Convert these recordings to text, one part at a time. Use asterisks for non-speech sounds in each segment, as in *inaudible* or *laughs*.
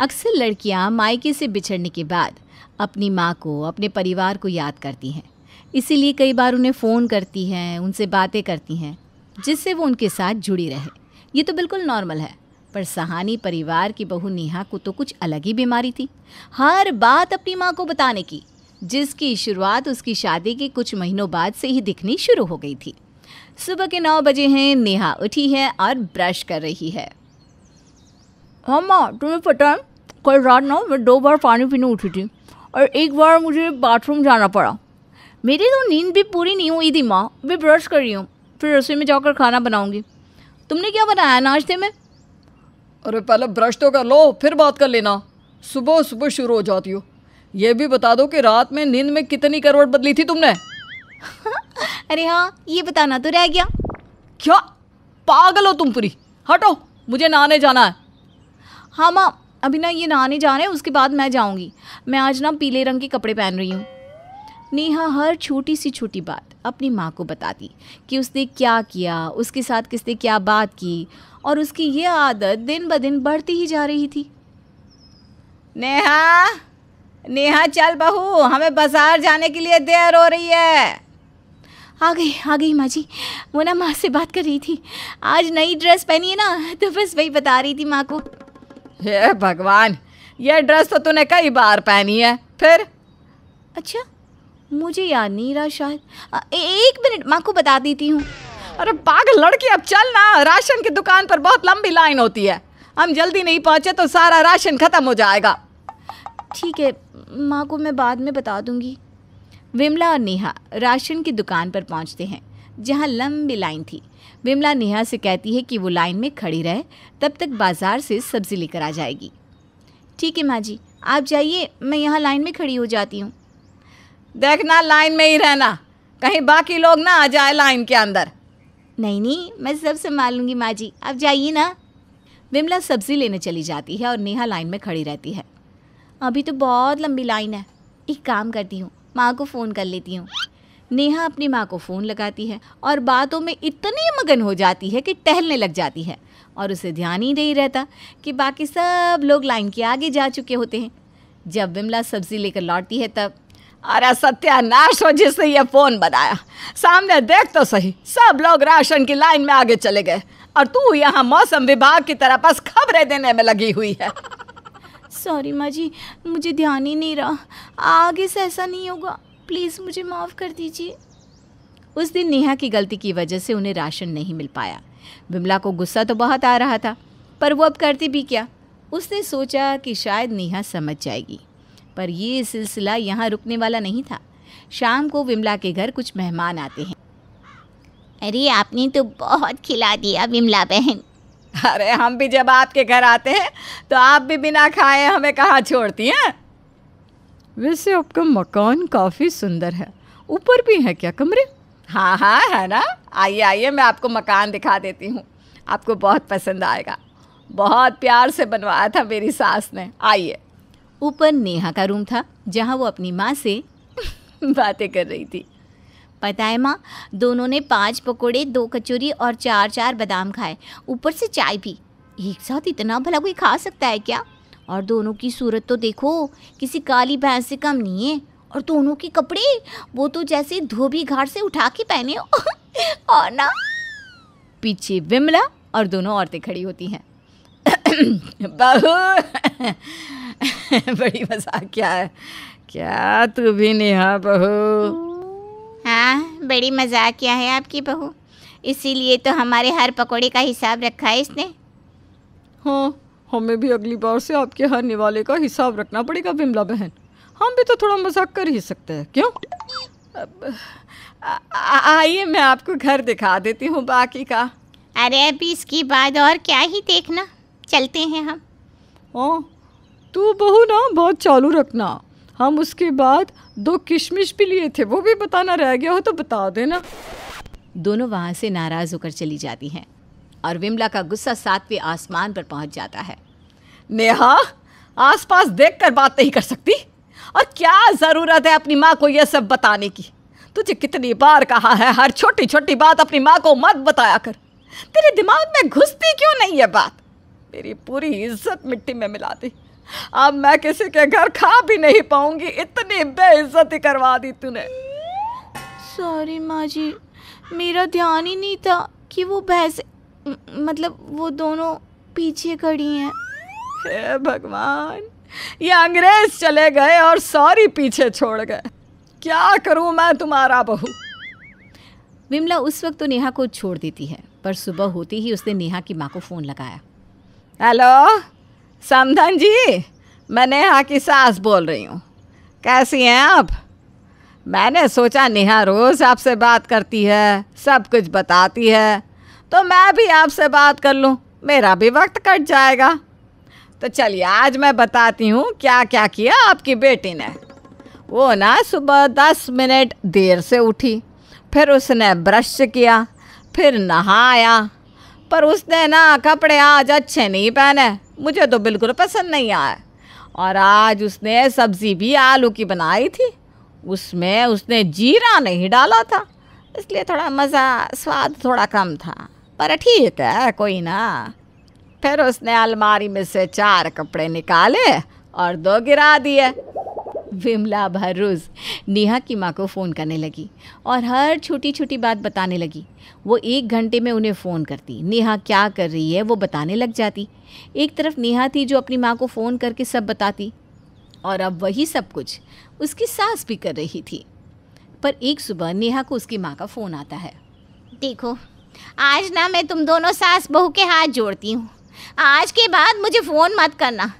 अक्सर लड़कियां मायके से बिछड़ने के बाद अपनी माँ को अपने परिवार को याद करती हैं इसीलिए कई बार उन्हें फ़ोन करती हैं उनसे बातें करती हैं जिससे वो उनके साथ जुड़ी रहे ये तो बिल्कुल नॉर्मल है पर सहानी परिवार की बहू नेहा को तो कुछ अलग ही बीमारी थी हर बात अपनी माँ को बताने की जिसकी शुरुआत उसकी शादी के कुछ महीनों बाद से ही दिखनी शुरू हो गई थी सुबह के नौ बजे हैं नेहा उठी है और ब्रश कर रही है हाँ माँ तुम्हें पता है कल रात ना मैं दो बार पानी पीने उठी थी और एक बार मुझे बाथरूम जाना पड़ा मेरी तो नींद भी पूरी नहीं हुई थी माँ मैं ब्रश कर रही हूँ फिर रसोई में जाकर खाना बनाऊँगी तुमने क्या बनाया नाश्ते में अरे पहले ब्रश तो कर लो फिर बात कर लेना सुबह सुबह शुरू हो जाती हो ये भी बता दो कि रात में नींद में कितनी करवट बदली थी तुमने *laughs* अरे हाँ ये बताना तो रह गया क्या पागल हो तुम पूरी हटो मुझे नहाने जाना है हाँ माँ अभी ना ये नहाने जा रहे हैं उसके बाद मैं जाऊँगी मैं आज ना पीले रंग के कपड़े पहन रही हूँ नेहा हर छोटी सी छोटी बात अपनी माँ को बताती कि उसने क्या किया उसके साथ किसने क्या बात की और उसकी ये आदत दिन ब दिन बढ़ती ही जा रही थी नेहा नेहा चल बहू हमें बाजार जाने के लिए देर हो रही है आ गई आ गई माँ जी वो ना माँ से बात कर रही थी आज नई ड्रेस पहनी है ना तो बस वही बता रही थी माँ को हे भगवान यह ड्रेस तो तूने कई बार पहनी है फिर अच्छा मुझे याद नहीं रहा शायद एक मिनट माँ को बता देती हूँ अरे पागल लड़की अब चल ना राशन की दुकान पर बहुत लंबी लाइन होती है हम जल्दी नहीं पहुँचे तो सारा राशन ख़त्म हो जाएगा ठीक है माँ को मैं बाद में बता दूंगी विमला और नेहा राशन की दुकान पर पहुँचते हैं जहाँ लंबी लाइन थी विमला नेहा से कहती है कि वो लाइन में खड़ी रहे तब तक बाजार से सब्जी लेकर आ जाएगी ठीक है माँ जी आप जाइए मैं यहाँ लाइन में खड़ी हो जाती हूँ देखना लाइन में ही रहना कहीं बाकी लोग ना आ जाए लाइन के अंदर नहीं नहीं मैं सब संभाल लूँगी माँ जी आप जाइए ना विमला सब्जी लेने चली जाती है और नेहा लाइन में खड़ी रहती है अभी तो बहुत लंबी लाइन है एक काम करती हूँ माँ को फ़ोन कर लेती हूँ नेहा अपनी माँ को फ़ोन लगाती है और बातों में इतनी मगन हो जाती है कि टहलने लग जाती है और उसे ध्यान ही नहीं रहता कि बाकी सब लोग लाइन के आगे जा चुके होते हैं जब विमला सब्जी लेकर लौटती है तब अरे सत्यानाश हो जिसने ये फ़ोन बनाया सामने देख तो सही सब लोग राशन की लाइन में आगे चले गए और तू यहाँ मौसम विभाग की तरह बस खबरें देने में लगी हुई है *laughs* सॉरी माँ जी मुझे ध्यान ही नहीं रहा आगे से ऐसा नहीं होगा प्लीज़ मुझे माफ़ कर दीजिए उस दिन नेहा की गलती की वजह से उन्हें राशन नहीं मिल पाया विमला को गुस्सा तो बहुत आ रहा था पर वो अब करती भी क्या उसने सोचा कि शायद नेहा समझ जाएगी पर ये सिलसिला यहाँ रुकने वाला नहीं था शाम को विमला के घर कुछ मेहमान आते हैं अरे आपने तो बहुत खिला दिया विमला बहन अरे हम भी जब आपके घर आते हैं तो आप भी बिना खाए हमें कहाँ छोड़ती हैं वैसे आपका मकान काफ़ी सुंदर है ऊपर भी है क्या कमरे हाँ हाँ है ना आइए आइए मैं आपको मकान दिखा देती हूँ आपको बहुत पसंद आएगा बहुत प्यार से बनवाया था मेरी सास ने आइए ऊपर नेहा का रूम था जहाँ वो अपनी माँ से *laughs* बातें कर रही थी पता है माँ दोनों ने पांच पकोड़े दो कचौरी और चार चार बादाम खाए ऊपर से चाय भी एक साथ इतना भला कोई खा सकता है क्या और दोनों की सूरत तो देखो किसी काली भैंस से कम नहीं है और दोनों के कपड़े वो तो जैसे धोबी घाट से उठा के पहने *laughs* और ना पीछे विमला और दोनों औरतें खड़ी होती हैं *coughs* बहू *laughs* बड़ी मजाक क्या है क्या तू भी नेहा बहू हाँ बड़ी मजाक क्या है आपकी बहू इसीलिए तो हमारे हर पकोड़े का हिसाब रखा है इसने हो हमें भी अगली बार से आपके हर निवाले का हिसाब रखना पड़ेगा विमला बहन हम भी तो थोड़ा मजाक कर ही सकते हैं क्यों आइए मैं आपको घर दिखा देती हूँ बाकी का अरे अभी इसके बाद और क्या ही देखना चलते हैं हम ओ हाँ, तू बहू ना बहुत चालू रखना हम उसके बाद दो किशमिश भी लिए थे वो भी बताना रह गया हो तो बता देना दोनों वहाँ से नाराज़ होकर चली जाती हैं और विमला का गुस्सा सातवें आसमान पर पहुंच जाता है नेहा आसपास देखकर बात नहीं कर सकती और क्या ज़रूरत है अपनी माँ को यह सब बताने की तुझे कितनी बार कहा है हर छोटी छोटी बात अपनी माँ को मत बताया कर तेरे दिमाग में घुसती क्यों नहीं है बात मेरी पूरी इज्जत मिट्टी में मिला दी अब मैं किसी के घर खा भी नहीं पाऊंगी इतनी बेइज्जती करवा दी तूने सॉरी माँ जी मेरा ध्यान ही नहीं था कि वो भैंस मतलब वो दोनों पीछे खड़ी हैं हे भगवान ये अंग्रेज चले गए और सॉरी पीछे छोड़ गए क्या करूं मैं तुम्हारा बहू विमला उस वक्त तो नेहा को छोड़ देती है पर सुबह होते ही उसने नेहा की माँ को फ़ोन लगाया हेलो समधन जी मैं नेहा की सास बोल रही हूँ कैसी हैं आप मैंने सोचा नेहा रोज़ आपसे बात करती है सब कुछ बताती है तो मैं भी आपसे बात कर लूँ मेरा भी वक्त कट जाएगा तो चलिए आज मैं बताती हूँ क्या क्या किया आपकी बेटी ने वो ना सुबह दस मिनट देर से उठी फिर उसने ब्रश किया फिर नहाया पर उसने ना कपड़े आज अच्छे नहीं पहने मुझे तो बिल्कुल पसंद नहीं आए और आज उसने सब्ज़ी भी आलू की बनाई थी उसमें उसने जीरा नहीं डाला था इसलिए थोड़ा मज़ा स्वाद थोड़ा कम था पर ठीक है कोई ना फिर उसने अलमारी में से चार कपड़े निकाले और दो गिरा दिए विमला हर रोज़ नेहा की माँ को फ़ोन करने लगी और हर छोटी छोटी बात बताने लगी वो एक घंटे में उन्हें फ़ोन करती नेहा क्या कर रही है वो बताने लग जाती एक तरफ नेहा थी जो अपनी माँ को फ़ोन करके सब बताती और अब वही सब कुछ उसकी सास भी कर रही थी पर एक सुबह नेहा को उसकी माँ का फ़ोन आता है देखो आज ना मैं तुम दोनों सास बहू के हाथ जोड़ती हूँ आज के बाद मुझे फ़ोन मत करना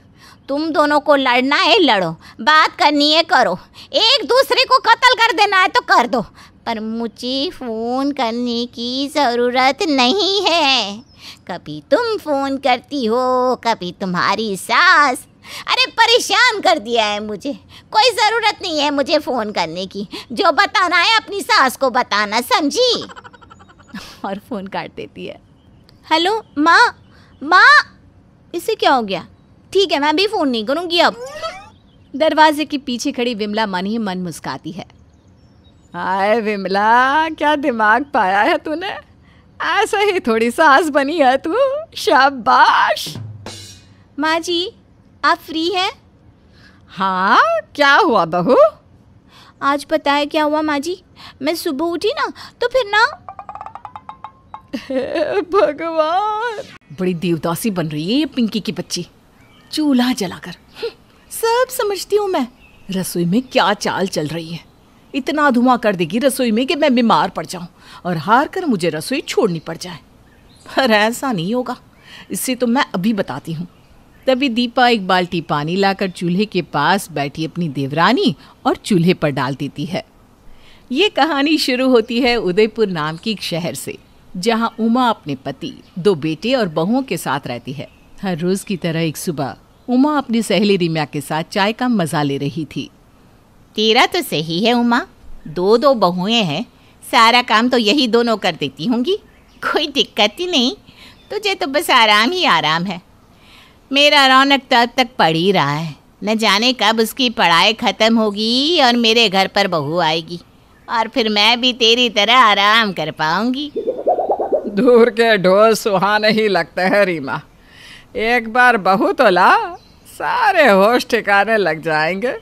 तुम दोनों को लड़ना है लड़ो बात करनी है करो एक दूसरे को कत्ल कर देना है तो कर दो पर मुझे फ़ोन करने की ज़रूरत नहीं है कभी तुम फ़ोन करती हो कभी तुम्हारी सास अरे परेशान कर दिया है मुझे कोई ज़रूरत नहीं है मुझे फ़ोन करने की जो बताना है अपनी सास को बताना समझी *laughs* और फ़ोन काट देती है हेलो माँ माँ इसे क्या हो गया ठीक है मैं भी फ़ोन नहीं करूँगी अब दरवाजे के पीछे खड़ी विमला मन ही मन मुस्काती है हाय विमला क्या दिमाग पाया है तूने ऐसा ही थोड़ी सास बनी है तू शाबाश माँ जी आप फ्री हैं हाँ क्या हुआ बहू आज पता है क्या हुआ माँ जी मैं सुबह उठी ना तो फिर ना *laughs* भगवान बड़ी देवदासी बन रही है ये पिंकी की बच्ची चूल्हा जलाकर हम्म, सब समझती हूँ मैं रसोई में क्या चाल चल रही है इतना धुआं कर देगी रसोई में कि मैं बीमार पड़ जाऊं और हार कर मुझे रसोई छोड़नी पड़ जाए पर ऐसा नहीं होगा इससे तो मैं अभी बताती हूँ तभी दीपा एक बाल्टी पानी लाकर चूल्हे के पास बैठी अपनी देवरानी और चूल्हे पर डाल देती है ये कहानी शुरू होती है उदयपुर नाम की एक शहर से जहां उमा अपने पति दो बेटे और बहुओं के साथ रहती है हर रोज की तरह एक सुबह उमा अपनी सहेली रिम्या के साथ चाय का मजा ले रही थी तेरा तो सही है उमा दो दो बहुएं हैं सारा काम तो यही दोनों कर देती होंगी कोई दिक्कत ही नहीं तुझे तो बस आराम ही आराम है मेरा रौनक तो अब तक पड़ ही रहा है न जाने कब उसकी पढ़ाई ख़त्म होगी और मेरे घर पर बहू आएगी और फिर मैं भी तेरी तरह आराम कर पाऊंगी दूर के ढोल सुहाने ही लगते हैं रीमा एक बार बहू तो ला सारे होश ठिकाने लग जाएंगे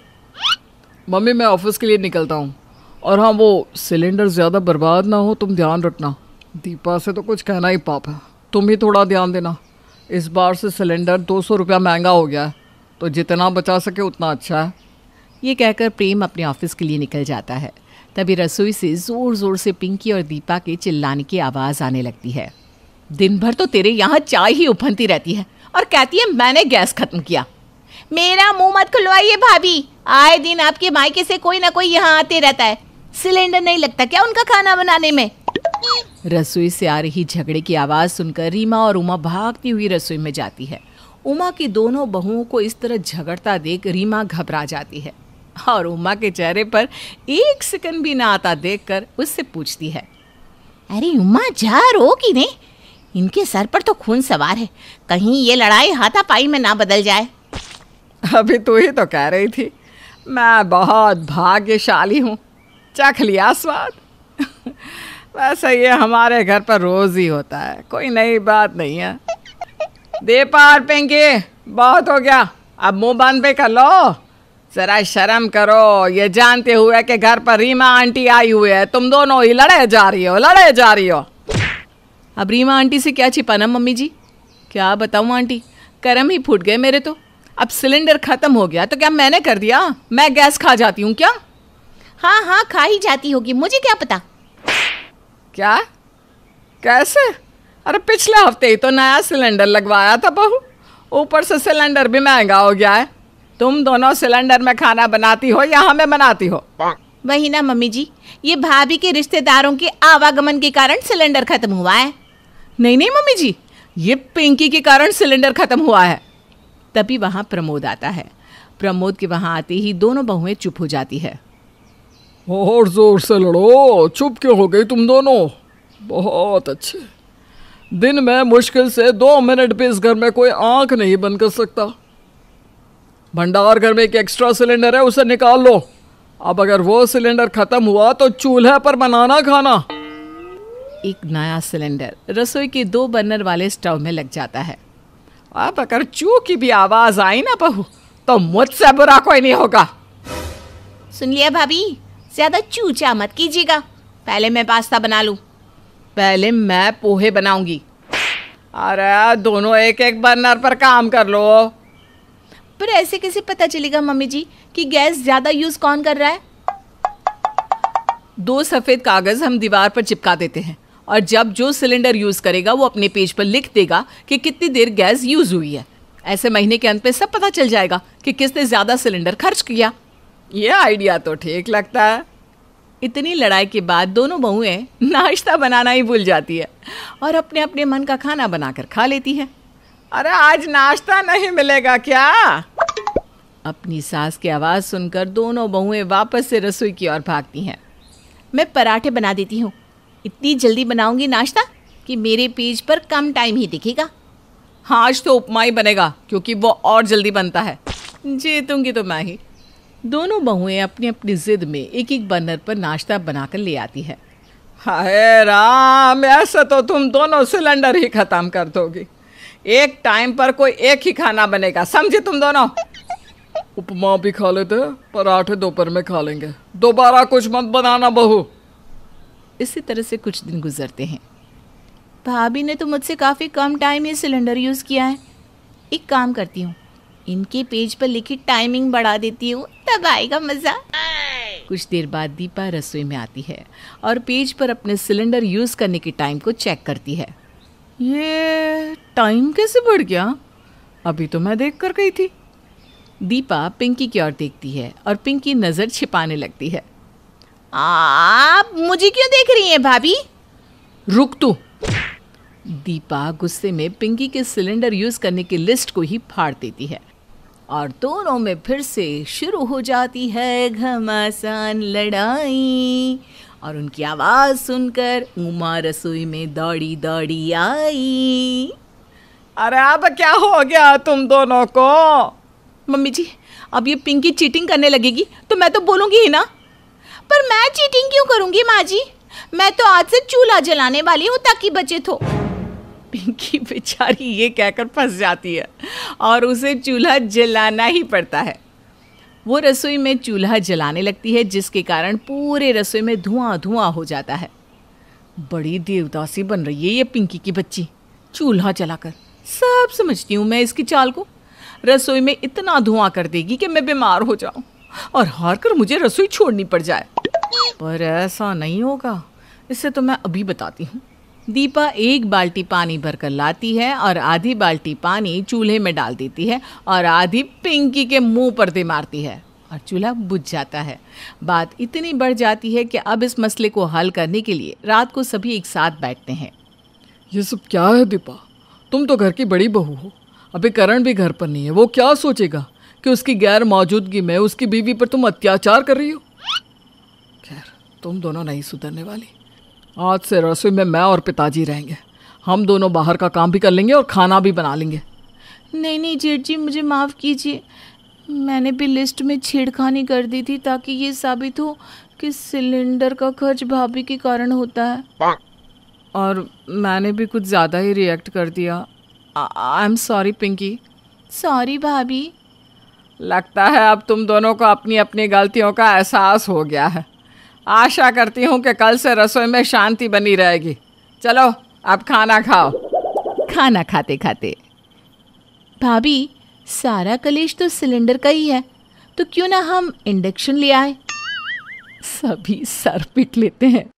मम्मी मैं ऑफिस के लिए निकलता हूँ और हाँ वो सिलेंडर ज़्यादा बर्बाद ना हो तुम ध्यान रखना दीपा से तो कुछ कहना ही पाप है तुम ही थोड़ा ध्यान देना इस बार से सिलेंडर दो सौ रुपया महंगा हो गया है तो जितना बचा सके उतना अच्छा है ये कहकर प्रेम अपने ऑफिस के लिए निकल जाता है तभी रसोई से जोर जोर से पिंकी और दीपा के चिल्लाने की आवाज़ आने लगती है दिन भर तो तेरे यहाँ चाय ही उफनती रहती है और कहती है मैंने गैस खत्म किया मेरा मुंह मत खुलवाइए भाभी आए दिन आपके मायके से कोई ना कोई यहाँ आते रहता है सिलेंडर नहीं लगता क्या उनका खाना बनाने में रसोई से आ रही झगड़े की आवाज़ सुनकर रीमा और उमा भागती हुई रसोई में जाती है उमा की दोनों बहुओं को इस तरह झगड़ता देख रीमा घबरा जाती है और उमा के चेहरे पर एक सेकंड भी ना आता देखकर उससे पूछती है अरे उमा जा रो कि नहीं इनके सर पर तो खून सवार है कहीं ये लड़ाई हाथापाई में ना बदल जाए अभी तू ही तो कह रही थी मैं बहुत भाग्यशाली हूँ चख लिया स्वाद वैसे ये हमारे घर पर रोज ही होता है कोई नई बात नहीं है दे पार पेंगे बहुत हो गया अब मुंह बंद पे कर लो जरा शर्म करो ये जानते हुए कि घर पर रीमा आंटी आई हुई है तुम दोनों ही लड़े जा रही हो लड़े जा रही हो अब रीमा आंटी से क्या ना मम्मी जी क्या बताऊँ आंटी करम ही फूट गए मेरे तो अब सिलेंडर ख़त्म हो गया तो क्या मैंने कर दिया मैं गैस खा जाती हूँ क्या हाँ हाँ खा ही जाती होगी मुझे क्या पता क्या कैसे अरे पिछले हफ्ते ही तो नया सिलेंडर लगवाया था बहू ऊपर से सिलेंडर भी महंगा हो गया है तुम दोनों सिलेंडर में खाना बनाती हो या हमें बनाती हो वही ना मम्मी जी ये भाभी के रिश्तेदारों के आवागमन के कारण सिलेंडर खत्म हुआ है नहीं नहीं मम्मी जी ये पिंकी के कारण सिलेंडर खत्म हुआ है तभी वहाँ प्रमोद आता है प्रमोद के वहाँ आते ही दोनों बहुएं चुप हो जाती है और जोर से लड़ो चुप क्यों हो गई तुम दोनों बहुत अच्छे दिन में मुश्किल से दो मिनट भी इस घर में कोई आंख नहीं बंद कर सकता भंडार घर में एक एक्स्ट्रा सिलेंडर है उसे निकाल लो अब अगर वो सिलेंडर खत्म हुआ तो चूल्हे पर बनाना खाना एक नया सिलेंडर रसोई के दो बर्नर वाले स्टोव में लग जाता है अब अगर चू की भी आवाज आई ना बहु तो मुझसे बुरा कोई नहीं होगा सुन लिया भाभी ज्यादा चूचा मत कीजिएगा पहले मैं पास्ता बना लू पहले मैं पोहे बनाऊंगी अरे दोनों एक एक बर्नर पर काम कर लो पर ऐसे कैसे पता चलेगा मम्मी जी कि गैस ज़्यादा यूज़ कौन कर रहा है दो सफ़ेद कागज़ हम दीवार पर चिपका देते हैं और जब जो सिलेंडर यूज़ करेगा वो अपने पेज पर लिख देगा कि कितनी देर गैस यूज़ हुई है ऐसे महीने के अंत में सब पता चल जाएगा कि किसने ज़्यादा सिलेंडर खर्च किया ये आइडिया तो ठीक लगता है इतनी लड़ाई के बाद दोनों बहुएं नाश्ता बनाना ही भूल जाती है और अपने अपने मन का खाना बनाकर खा लेती है अरे आज नाश्ता नहीं मिलेगा क्या अपनी सास की आवाज़ सुनकर दोनों बहुएं वापस से रसोई की ओर भागती हैं मैं पराठे बना देती हूँ इतनी जल्दी बनाऊंगी नाश्ता कि मेरे पेज पर कम टाइम ही दिखेगा हाँ आज तो उपमा ही बनेगा क्योंकि वो और जल्दी बनता है जीतूंगी तो मैं ही दोनों बहुएं अपनी अपनी जिद में एक एक बर्नर पर नाश्ता बनाकर ले आती है हाय राम ऐसा तो तुम दोनों सिलेंडर ही ख़त्म कर दोगी एक टाइम पर कोई एक ही खाना बनेगा समझे तुम दोनों उपमा भी खा लेते पराठे दोपहर में खा लेंगे दोबारा कुछ मत बनाना बहू इसी तरह से कुछ दिन गुजरते हैं भाभी ने तो मुझसे काफ़ी कम टाइम ये सिलेंडर यूज़ किया है एक काम करती हूँ इनके पेज पर लिखी टाइमिंग बढ़ा देती हूँ तब आएगा मज़ा कुछ देर बाद दीपा रसोई में आती है और पेज पर अपने सिलेंडर यूज़ करने के टाइम को चेक करती है ये टाइम कैसे बढ़ गया अभी तो मैं देख कर गई थी दीपा पिंकी की ओर देखती है और पिंकी नज़र छिपाने लगती है आप मुझे क्यों देख रही हैं भाभी रुक तू दीपा गुस्से में पिंकी के सिलेंडर यूज़ करने की लिस्ट को ही फाड़ देती है और दोनों में फिर से शुरू हो जाती है घमासान लड़ाई और उनकी आवाज़ सुनकर उमा रसोई में दौड़ी दौड़ी आई अरे अब क्या हो गया तुम दोनों को मम्मी जी अब ये पिंकी चीटिंग करने लगेगी तो मैं तो बोलूँगी ही ना पर मैं चीटिंग क्यों करूँगी माँ जी मैं तो आज से चूल्हा जलाने वाली हूँ ताकि बचे हो तो। पिंकी बेचारी ये कहकर फंस जाती है और उसे चूल्हा जलाना ही पड़ता है वो रसोई में चूल्हा जलाने लगती है जिसके कारण पूरे रसोई में धुआं धुआं हो जाता है बड़ी देवदासी बन रही है ये पिंकी की बच्ची चूल्हा जलाकर सब समझती हूँ मैं इसकी चाल को रसोई में इतना धुआं कर देगी कि मैं बीमार हो जाऊँ और हार कर मुझे रसोई छोड़नी पड़ जाए पर ऐसा नहीं होगा इससे तो मैं अभी बताती हूँ दीपा एक बाल्टी पानी भरकर लाती है और आधी बाल्टी पानी चूल्हे में डाल देती है और आधी पिंकी के मुंह पर दे मारती है और चूल्हा बुझ जाता है बात इतनी बढ़ जाती है कि अब इस मसले को हल करने के लिए रात को सभी एक साथ बैठते हैं ये सब क्या है दीपा तुम तो घर की बड़ी बहू हो अभी करण भी घर पर नहीं है वो क्या सोचेगा कि उसकी गैर मौजूदगी में उसकी बीवी पर तुम अत्याचार कर रही हो खैर तुम दोनों नहीं सुधरने वाली आज से रसोई में मैं और पिताजी रहेंगे हम दोनों बाहर का काम भी कर लेंगे और खाना भी बना लेंगे नहीं नहीं जेठ जी मुझे माफ़ कीजिए मैंने भी लिस्ट में छेड़खानी कर दी थी ताकि ये साबित हो कि सिलेंडर का खर्च भाभी के कारण होता है और मैंने भी कुछ ज़्यादा ही रिएक्ट कर दिया I am sorry Pinky sorry भाभी लगता है अब तुम दोनों को अपनी अपनी गलतियों का एहसास हो गया है आशा करती हूँ कि कल से रसोई में शांति बनी रहेगी चलो अब खाना खाओ खाना खाते खाते भाभी सारा कलेश तो सिलेंडर का ही है तो क्यों ना हम इंडक्शन ले आए सभी सर पिट लेते हैं